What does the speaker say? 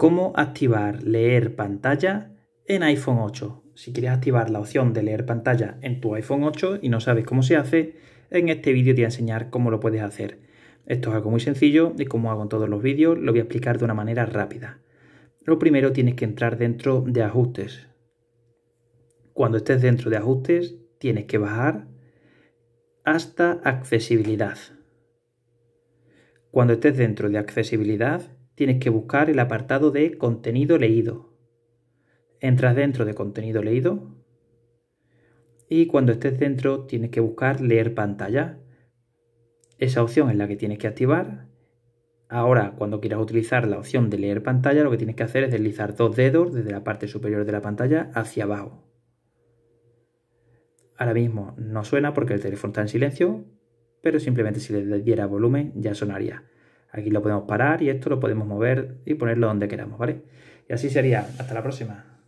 cómo activar leer pantalla en iPhone 8. Si quieres activar la opción de leer pantalla en tu iPhone 8 y no sabes cómo se hace, en este vídeo te voy a enseñar cómo lo puedes hacer. Esto es algo muy sencillo y como hago en todos los vídeos lo voy a explicar de una manera rápida. Lo primero tienes que entrar dentro de ajustes. Cuando estés dentro de ajustes tienes que bajar hasta accesibilidad. Cuando estés dentro de accesibilidad tienes que buscar el apartado de contenido leído. Entras dentro de contenido leído y cuando estés dentro tienes que buscar leer pantalla. Esa opción es la que tienes que activar. Ahora, cuando quieras utilizar la opción de leer pantalla, lo que tienes que hacer es deslizar dos dedos desde la parte superior de la pantalla hacia abajo. Ahora mismo no suena porque el teléfono está en silencio, pero simplemente si le diera volumen ya sonaría. Aquí lo podemos parar y esto lo podemos mover y ponerlo donde queramos, ¿vale? Y así sería. Hasta la próxima.